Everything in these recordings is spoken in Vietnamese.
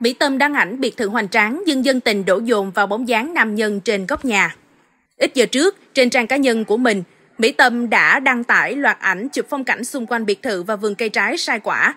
Mỹ Tâm đăng ảnh biệt thự hoành tráng dân dân tình đổ dồn vào bóng dáng nam nhân trên góc nhà. Ít giờ trước, trên trang cá nhân của mình, Mỹ Tâm đã đăng tải loạt ảnh chụp phong cảnh xung quanh biệt thự và vườn cây trái sai quả.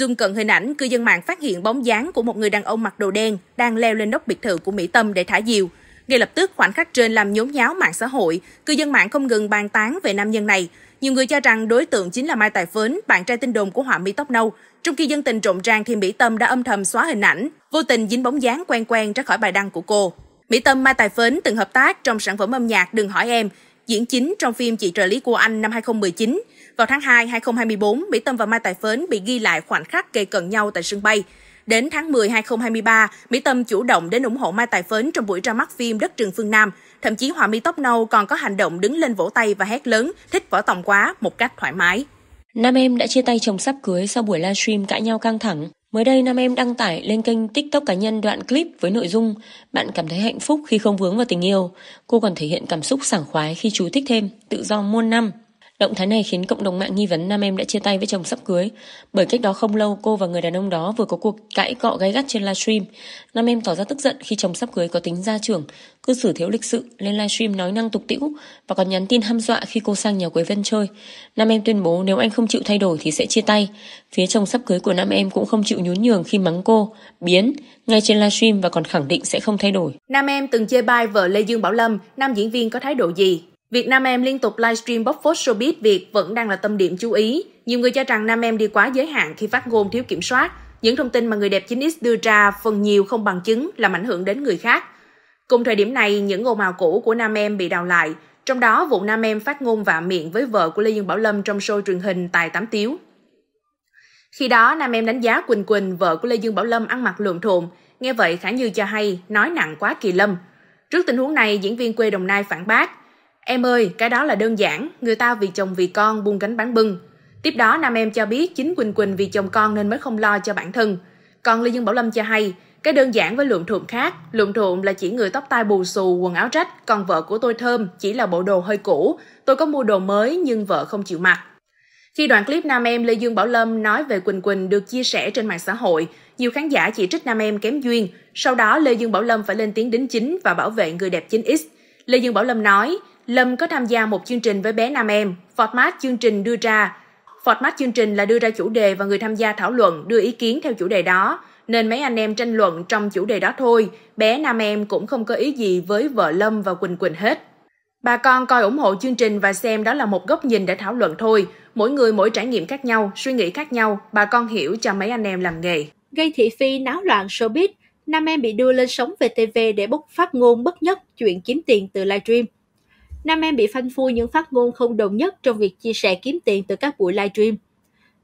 Zoom cận hình ảnh, cư dân mạng phát hiện bóng dáng của một người đàn ông mặc đồ đen đang leo lên nóc biệt thự của Mỹ Tâm để thả diều – ngay lập tức, khoảnh khắc trên làm nhốn nháo mạng xã hội, cư dân mạng không ngừng bàn tán về nam nhân này. Nhiều người cho rằng đối tượng chính là Mai Tài Phến, bạn trai tin đồn của họa mi tóc nâu. Trong khi dân tình trộn ràng thì Mỹ Tâm đã âm thầm xóa hình ảnh, vô tình dính bóng dáng quen quen ra khỏi bài đăng của cô. Mỹ Tâm Mai Tài Phến từng hợp tác trong sản phẩm âm nhạc Đừng Hỏi Em, diễn chính trong phim Chị trợ lý của anh năm 2019. Vào tháng 2, 2024, Mỹ Tâm và Mai Tài Phến bị ghi lại khoảnh khắc kề cận nhau tại sân bay. Đến tháng 10 2023, Mỹ Tâm chủ động đến ủng hộ Mai Tài Phến trong buổi ra mắt phim Đất trường phương Nam. Thậm chí họa mi tóc nâu còn có hành động đứng lên vỗ tay và hét lớn, thích võ tòng quá một cách thoải mái. Nam em đã chia tay chồng sắp cưới sau buổi livestream cãi nhau căng thẳng. Mới đây, Nam em đăng tải lên kênh TikTok cá nhân đoạn clip với nội dung Bạn cảm thấy hạnh phúc khi không vướng vào tình yêu. Cô còn thể hiện cảm xúc sảng khoái khi chú thích thêm tự do muôn năm. Động thái này khiến cộng đồng mạng nghi vấn nam em đã chia tay với chồng sắp cưới, bởi cách đó không lâu cô và người đàn ông đó vừa có cuộc cãi cọ gay gắt trên livestream. Nam em tỏ ra tức giận khi chồng sắp cưới có tính gia trưởng, cư xử thiếu lịch sự, lên livestream nói năng tục tĩu và còn nhắn tin hăm dọa khi cô sang nhà Quế Vân chơi. Nam em tuyên bố nếu anh không chịu thay đổi thì sẽ chia tay. Phía chồng sắp cưới của nam em cũng không chịu nhún nhường khi mắng cô, biến ngay trên livestream và còn khẳng định sẽ không thay đổi. Nam em từng chê bai vợ Lê Dương Bảo Lâm, nam diễn viên có thái độ gì? Việc Nam Em liên tục livestream bóc phốt showbiz Việt vẫn đang là tâm điểm chú ý. Nhiều người cho rằng Nam Em đi quá giới hạn khi phát ngôn thiếu kiểm soát. Những thông tin mà người đẹp 9X đưa ra phần nhiều không bằng chứng làm ảnh hưởng đến người khác. Cùng thời điểm này, những ngôn màu cũ của Nam Em bị đào lại. Trong đó, vụ Nam Em phát ngôn vạ miệng với vợ của Lê Dương Bảo Lâm trong show truyền hình Tài Tám Tiếu. Khi đó, Nam Em đánh giá Quỳnh Quỳnh, vợ của Lê Dương Bảo Lâm ăn mặc lượm thộm. Nghe vậy, Khả Như cho hay, nói nặng quá kỳ lâm. Trước tình huống này, diễn viên quê Đồng Nai phản bác, Em ơi, cái đó là đơn giản, người ta vì chồng vì con buông gánh bán bưng. Tiếp đó nam em cho biết chính Quỳnh Quỳnh vì chồng con nên mới không lo cho bản thân. Còn Lê Dương Bảo Lâm cho hay, cái đơn giản với lượng trộm khác, lượng trộm là chỉ người tóc tai bù xù, quần áo rách, còn vợ của tôi thơm chỉ là bộ đồ hơi cũ, tôi có mua đồ mới nhưng vợ không chịu mặc. Khi đoạn clip Nam Em Lê Dương Bảo Lâm nói về Quỳnh Quỳnh được chia sẻ trên mạng xã hội, nhiều khán giả chỉ trích Nam Em kém duyên. Sau đó Lê Dương Bảo Lâm phải lên tiếng đính chính và bảo vệ người đẹp chính x Lê Dương Bảo Lâm nói, Lâm có tham gia một chương trình với bé Nam Em. Format chương trình đưa ra Format chương trình là đưa ra chủ đề và người tham gia thảo luận, đưa ý kiến theo chủ đề đó. Nên mấy anh em tranh luận trong chủ đề đó thôi. Bé Nam Em cũng không có ý gì với vợ Lâm và Quỳnh Quỳnh hết. Bà con coi ủng hộ chương trình và xem đó là một góc nhìn để thảo luận thôi. Mỗi người mỗi trải nghiệm khác nhau, suy nghĩ khác nhau, bà con hiểu cho mấy anh em làm nghề. Gây thị phi náo loạn showbiz, nam em bị đưa lên sóng vtv để bốc phát ngôn bất nhất chuyện kiếm tiền từ livestream. Nam em bị phanh phui những phát ngôn không đồng nhất trong việc chia sẻ kiếm tiền từ các buổi livestream.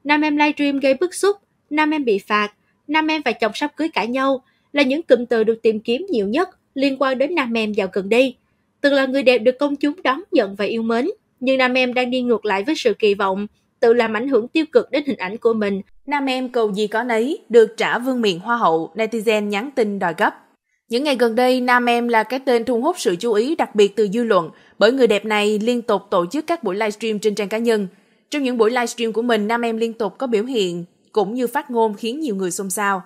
Nam em livestream gây bức xúc, nam em bị phạt, nam em và chồng sắp cưới cãi nhau là những cụm từ được tìm kiếm nhiều nhất liên quan đến nam em vào gần đây. Từng là người đẹp được công chúng đón nhận và yêu mến, nhưng nam em đang đi ngược lại với sự kỳ vọng, tự làm ảnh hưởng tiêu cực đến hình ảnh của mình. Nam em cầu gì có nấy, được trả vương miện hoa hậu, netizen nhắn tin đòi gấp. Những ngày gần đây, Nam Em là cái tên thu hút sự chú ý đặc biệt từ dư luận bởi người đẹp này liên tục tổ chức các buổi livestream trên trang cá nhân. Trong những buổi livestream của mình, Nam Em liên tục có biểu hiện cũng như phát ngôn khiến nhiều người xôn xao.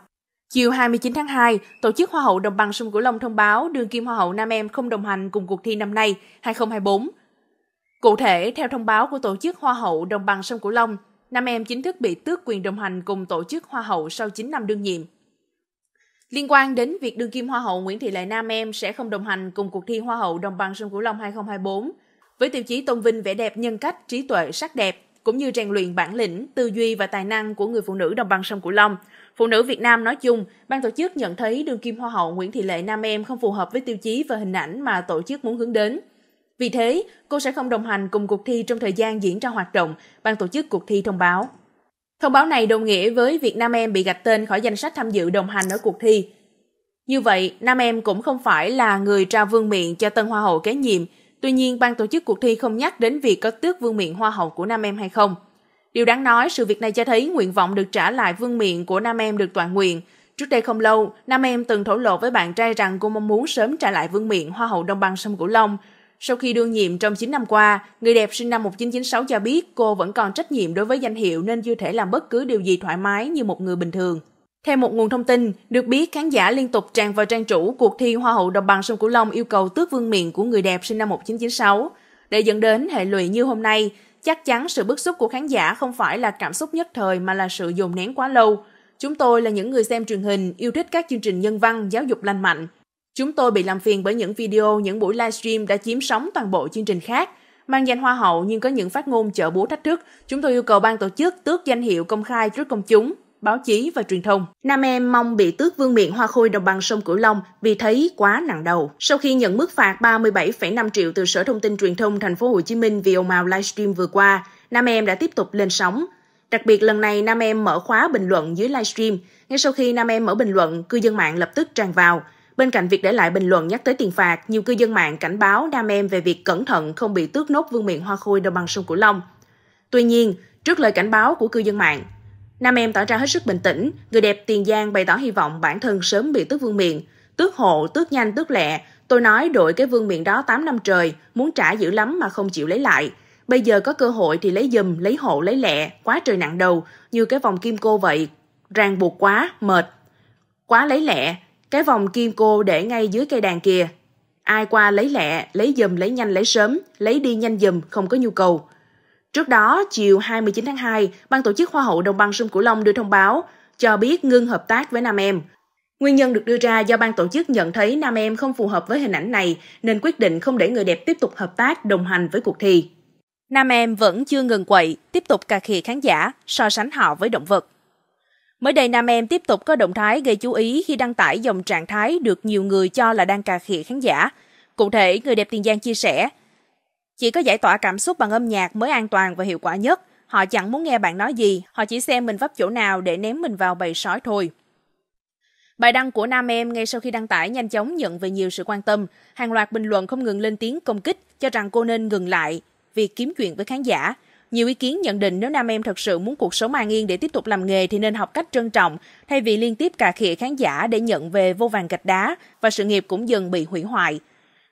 Chiều 29 tháng 2, Tổ chức Hoa hậu Đồng bằng sông Cửu Long thông báo đương kim Hoa hậu Nam Em không đồng hành cùng cuộc thi năm nay 2024. Cụ thể, theo thông báo của Tổ chức Hoa hậu Đồng bằng sông Cửu Long, Nam Em chính thức bị tước quyền đồng hành cùng Tổ chức Hoa hậu sau 9 năm đương nhiệm. Liên quan đến việc đương kim Hoa hậu Nguyễn Thị Lệ Nam Em sẽ không đồng hành cùng cuộc thi Hoa hậu Đồng bằng Sông Cửu Long 2024, với tiêu chí tôn vinh vẻ đẹp nhân cách, trí tuệ, sắc đẹp, cũng như rèn luyện bản lĩnh, tư duy và tài năng của người phụ nữ đồng bằng sông Cửu Long. Phụ nữ Việt Nam nói chung, ban tổ chức nhận thấy đương kim Hoa hậu Nguyễn Thị Lệ Nam Em không phù hợp với tiêu chí và hình ảnh mà tổ chức muốn hướng đến. Vì thế, cô sẽ không đồng hành cùng cuộc thi trong thời gian diễn ra hoạt động, ban tổ chức cuộc thi thông báo. Thông báo này đồng nghĩa với việc Nam Em bị gạch tên khỏi danh sách tham dự đồng hành ở cuộc thi. Như vậy, Nam Em cũng không phải là người trao vương miện cho tân hoa hậu kế nhiệm, tuy nhiên ban tổ chức cuộc thi không nhắc đến việc có tước vương miện hoa hậu của Nam Em hay không. Điều đáng nói, sự việc này cho thấy nguyện vọng được trả lại vương miện của Nam Em được toàn nguyện. Trước đây không lâu, Nam Em từng thổ lộ với bạn trai rằng cô mong muốn sớm trả lại vương miện Hoa hậu Đông bang sông Cửu Long, sau khi đương nhiệm trong 9 năm qua, người đẹp sinh năm 1996 cho biết cô vẫn còn trách nhiệm đối với danh hiệu nên chưa thể làm bất cứ điều gì thoải mái như một người bình thường. Theo một nguồn thông tin, được biết khán giả liên tục tràn vào trang chủ cuộc thi Hoa hậu Đồng bằng sông Cửu Long yêu cầu tước vương miện của người đẹp sinh năm 1996. Để dẫn đến hệ lụy như hôm nay, chắc chắn sự bức xúc của khán giả không phải là cảm xúc nhất thời mà là sự dồn nén quá lâu. Chúng tôi là những người xem truyền hình, yêu thích các chương trình nhân văn, giáo dục lành mạnh. Chúng tôi bị làm phiền bởi những video, những buổi livestream đã chiếm sóng toàn bộ chương trình khác. Mang danh hoa hậu nhưng có những phát ngôn chợ búa thách thức, chúng tôi yêu cầu ban tổ chức tước danh hiệu công khai trước công chúng, báo chí và truyền thông. Nam em mong bị tước vương miện hoa khôi đồng bằng sông Cửu Long vì thấy quá nặng đầu. Sau khi nhận mức phạt 37,5 triệu từ Sở Thông tin Truyền thông Thành phố Hồ Chí Minh vì ồn ào livestream vừa qua, Nam em đã tiếp tục lên sóng. Đặc biệt lần này Nam em mở khóa bình luận dưới livestream. Ngay sau khi Nam em mở bình luận, cư dân mạng lập tức tràn vào. Bên cạnh việc để lại bình luận nhắc tới tiền phạt, nhiều cư dân mạng cảnh báo Nam Em về việc cẩn thận không bị tước nốt vương miện hoa khôi đồng bằng sông Cửu Long. Tuy nhiên, trước lời cảnh báo của cư dân mạng, Nam Em tỏ ra hết sức bình tĩnh, người đẹp Tiền Giang bày tỏ hy vọng bản thân sớm bị tước vương miện, tước hộ, tước nhanh, tước lẹ. Tôi nói đội cái vương miện đó 8 năm trời, muốn trả dữ lắm mà không chịu lấy lại. Bây giờ có cơ hội thì lấy dùm, lấy hộ, lấy lẹ, quá trời nặng đầu, như cái vòng kim cô vậy, ràng buộc quá, mệt. Quá lấy lẹ, cái vòng kim cô để ngay dưới cây đàn kìa. Ai qua lấy lẹ, lấy dùm, lấy nhanh, lấy sớm, lấy đi nhanh dùm, không có nhu cầu. Trước đó, chiều 29 tháng 2, Ban tổ chức Hoa hậu Đồng bằng Sông Cửu Long đưa thông báo cho biết ngưng hợp tác với Nam Em. Nguyên nhân được đưa ra do ban tổ chức nhận thấy Nam Em không phù hợp với hình ảnh này nên quyết định không để người đẹp tiếp tục hợp tác đồng hành với cuộc thi. Nam Em vẫn chưa ngừng quậy, tiếp tục cà khịa khán giả, so sánh họ với động vật. Mới đây, nam em tiếp tục có động thái gây chú ý khi đăng tải dòng trạng thái được nhiều người cho là đang cà khịa khán giả. Cụ thể, người đẹp Tiền Giang chia sẻ, Chỉ có giải tỏa cảm xúc bằng âm nhạc mới an toàn và hiệu quả nhất. Họ chẳng muốn nghe bạn nói gì, họ chỉ xem mình vấp chỗ nào để ném mình vào bầy sói thôi. Bài đăng của nam em ngay sau khi đăng tải nhanh chóng nhận về nhiều sự quan tâm. Hàng loạt bình luận không ngừng lên tiếng công kích, cho rằng cô nên ngừng lại việc kiếm chuyện với khán giả nhiều ý kiến nhận định nếu nam em thật sự muốn cuộc sống an yên để tiếp tục làm nghề thì nên học cách trân trọng, thay vì liên tiếp cà khịa khán giả để nhận về vô vàng gạch đá và sự nghiệp cũng dần bị hủy hoại.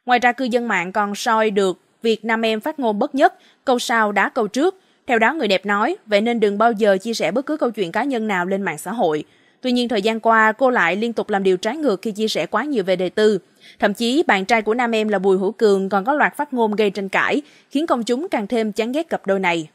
Ngoài ra cư dân mạng còn soi được việc nam em phát ngôn bất nhất, câu sau đá câu trước. Theo đó người đẹp nói, vậy nên đừng bao giờ chia sẻ bất cứ câu chuyện cá nhân nào lên mạng xã hội. Tuy nhiên thời gian qua, cô lại liên tục làm điều trái ngược khi chia sẻ quá nhiều về đề tư. Thậm chí, bạn trai của nam em là Bùi Hữu Cường còn có loạt phát ngôn gây tranh cãi, khiến công chúng càng thêm chán ghét cặp đôi này.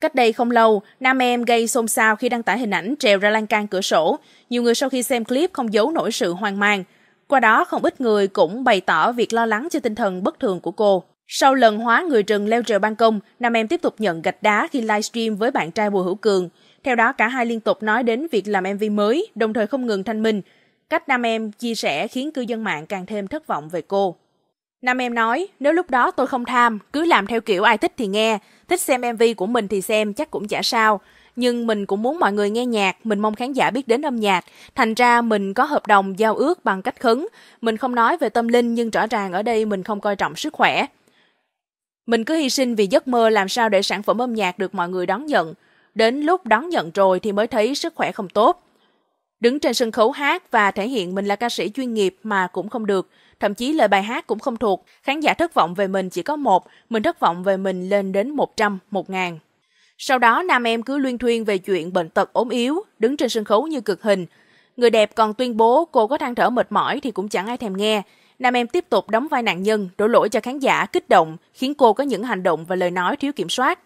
Cách đây không lâu, nam em gây xôn xao khi đăng tải hình ảnh trèo ra lan can cửa sổ. Nhiều người sau khi xem clip không giấu nổi sự hoang mang. Qua đó, không ít người cũng bày tỏ việc lo lắng cho tinh thần bất thường của cô. Sau lần hóa người rừng leo trèo ban công, nam em tiếp tục nhận gạch đá khi livestream với bạn trai Bùi Hữu Cường. Theo đó, cả hai liên tục nói đến việc làm MV mới, đồng thời không ngừng thanh minh. Cách nam em chia sẻ khiến cư dân mạng càng thêm thất vọng về cô. Nam em nói, nếu lúc đó tôi không tham, cứ làm theo kiểu ai thích thì nghe, thích xem MV của mình thì xem, chắc cũng chả sao. Nhưng mình cũng muốn mọi người nghe nhạc, mình mong khán giả biết đến âm nhạc. Thành ra mình có hợp đồng giao ước bằng cách khấn. Mình không nói về tâm linh nhưng rõ ràng ở đây mình không coi trọng sức khỏe. Mình cứ hy sinh vì giấc mơ làm sao để sản phẩm âm nhạc được mọi người đón nhận. Đến lúc đón nhận rồi thì mới thấy sức khỏe không tốt. Đứng trên sân khấu hát và thể hiện mình là ca sĩ chuyên nghiệp mà cũng không được, thậm chí lời bài hát cũng không thuộc, khán giả thất vọng về mình chỉ có một, mình thất vọng về mình lên đến 100, ngàn. Sau đó nam em cứ luyên thuyên về chuyện bệnh tật ốm yếu, đứng trên sân khấu như cực hình. Người đẹp còn tuyên bố cô có than thở mệt mỏi thì cũng chẳng ai thèm nghe. Nam em tiếp tục đóng vai nạn nhân, đổ lỗi cho khán giả, kích động, khiến cô có những hành động và lời nói thiếu kiểm soát.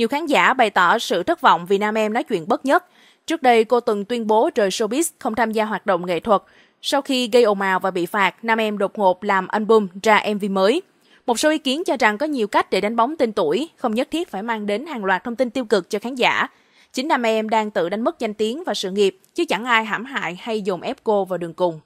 Nhiều khán giả bày tỏ sự thất vọng vì Nam Em nói chuyện bất nhất. Trước đây cô từng tuyên bố rời showbiz không tham gia hoạt động nghệ thuật. Sau khi gây ồn ào và bị phạt, Nam Em đột ngột làm album ra MV mới. Một số ý kiến cho rằng có nhiều cách để đánh bóng tên tuổi, không nhất thiết phải mang đến hàng loạt thông tin tiêu cực cho khán giả. Chính Nam Em đang tự đánh mất danh tiếng và sự nghiệp, chứ chẳng ai hãm hại hay dồn ép cô vào đường cùng.